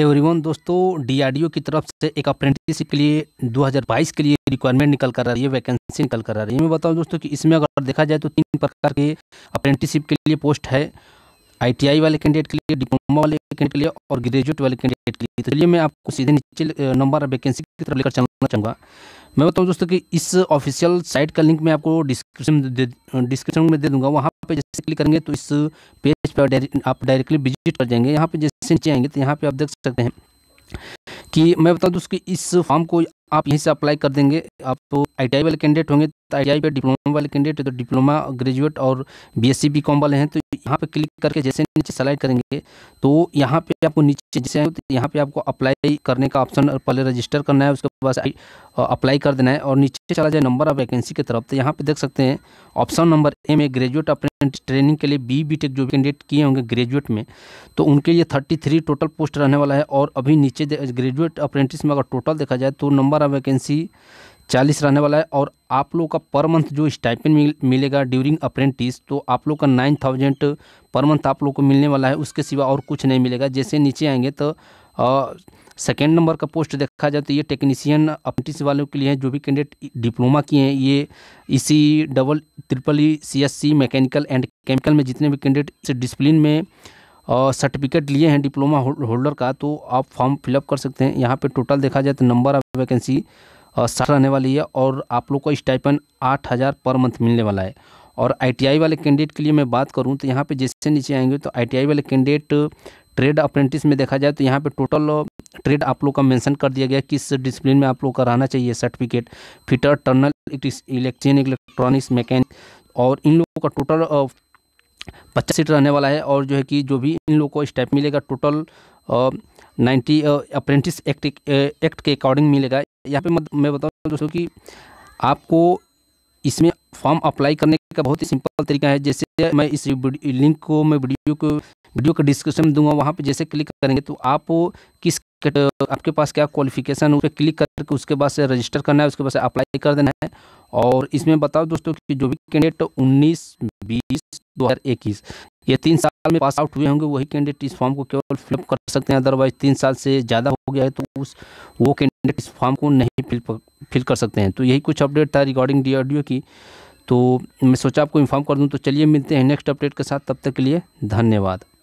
everyone दोस्तों DRDO की तरफ से एक अप्रेंटिसशिप के लिए 2022 के लिए रिक्वायरमेंट निकल कर आ रही है वैकेंसी निकल कर आ रही है मैं बताऊं दोस्तों कि इसमें अगर देखा जाए तो तीन प्रकार के अप्रेंटिसशिप के लिए पोस्ट है आईटीआई वाले कैंडिडेट के लिए डिप्लोमा वाले कैंडिडेट के लिए और ग्रेजुएट वाले कैंडिडेट के लिए तो चलिए मैं आपको सीधे नीचे नंबर वैकेंसी की तरफ लेकर चलना चाहूँगा मैं बताऊँ दोस्तों कि इस ऑफिशियल साइट का लिंक मैं आपको डिस्क्रिप्शन डिस्क्रिप्शन में दे दूँगा वहाँ पे जैसे क्लिक करेंगे तो इस पेज पर आप डायरेक्टली विजिट कर जाएंगे यहाँ पे जैसे नीचे आएंगे तो यहाँ पे आप देख सकते हैं कि मैं बता दूँ उसकी इस फॉर्म को आप यहीं से अप्लाई कर देंगे आप तो आई वाले कैंडिडेट होंगे तो आई पे डिप्लोमा वाले कैंडिडेट तो डिप्लोमा ग्रेजुएट और बी एस सी वाले हैं तो यहाँ पे क्लिक करके जैसे नीचे सेलेक्ट करेंगे तो यहाँ पे आपको नीचे जैसे तो यहाँ पे आपको अप्लाई करने का ऑप्शन पहले रजिस्टर करना है उसके बाद अप्लाई कर देना है और नीचे चला जाए नंबर ऑफ वैकेंसी की तरफ तो यहाँ पे देख सकते हैं ऑप्शन नंबर ए में ग्रेजुएट अप्रेंटिस ट्रेनिंग के लिए बी बी जो कैंडिडेट किए होंगे ग्रेजुएट में तो उनके लिए थर्टी टोटल पोस्ट रहने वाला है और अभी नीचे ग्रेजुएट अप्रेंटिस में अगर टोटल देखा जाए तो नंबर ऑफ वैकेंसी चालीस रहने वाला है और आप लोग का पर मंथ जो स्टाइपेंड मिल, मिलेगा ड्यूरिंग अप्रेंटिस तो आप लोग का नाइन थाउजेंड पर मंथ आप लोग को मिलने वाला है उसके सिवा और कुछ नहीं मिलेगा जैसे नीचे आएंगे तो सेकेंड नंबर का पोस्ट देखा जाए तो ये टेक्नीशियन अप्रेंटिस वालों के लिए जो भी कैंडिडेट डिप्लोमा किए हैं ये इसी double triple E C S C mechanical and chemical में जितने भी कैंडिडेट इस डिसप्लिन में सर्टिफिकेट लिए हैं डिप्लोमा होल्डर का तो आप फॉर्म फिलअप कर सकते हैं यहाँ पर टोटल देखा जाए तो नंबर ऑफ वैकेंसी साठ रहने वाली है और आप लोग को स्टाइपन आठ हज़ार पर मंथ मिलने वाला है और आईटीआई वाले कैंडिडेट के लिए मैं बात करूं तो यहाँ पे जैसे नीचे आएंगे तो आईटीआई वाले कैंडिडेट ट्रेड अप्रेंटिस में देखा जाए तो यहाँ पे टोटल ट्रेड आप लोग का मेंशन कर दिया गया किस डिसिप्लिन में आप लोग का रहना चाहिए certificate fitter turner electronic electronics mechanic और इन लोगों का टोटल पचास सीट रहने वाला है और जो है कि जो भी इन लोगों को स्टेप मिलेगा total ninety apprentice act act के अकॉर्डिंग मिलेगा यहाँ पे मैं बताऊँ दोस्तों कि आपको इसमें फॉर्म अप्लाई करने का बहुत ही सिंपल तरीका है जैसे मैं इस लिंक को मैं वीडियो को वीडियो का डिस्क्रिप्शन दूंगा वहाँ पे जैसे क्लिक करेंगे तो आप किस आपके पास क्या क्वालिफिकेशन उस पर क्लिक करके उसके बाद से रजिस्टर करना है उसके बाद से अप्लाई कर देना है और इसमें बताओ दोस्तों कि जो भी कैंडिडेट उन्नीस बीस 2021 ये तीन साल में पास आउट हुए होंगे वही कैंडिडेट इस फॉर्म को केवल फिलअप कर सकते हैं अदरवाइज तीन साल से ज़्यादा हो गया है तो उस वो कैंडिडेट इस फॉर्म को नहीं फिल फिल कर सकते हैं तो यही कुछ अपडेट था रिगार्डिंग डी की तो मैं सोचा आपको इन्फॉर्म कर दूँ तो चलिए मिलते हैं नेक्स्ट अपडेट के साथ तब तक के लिए धन्यवाद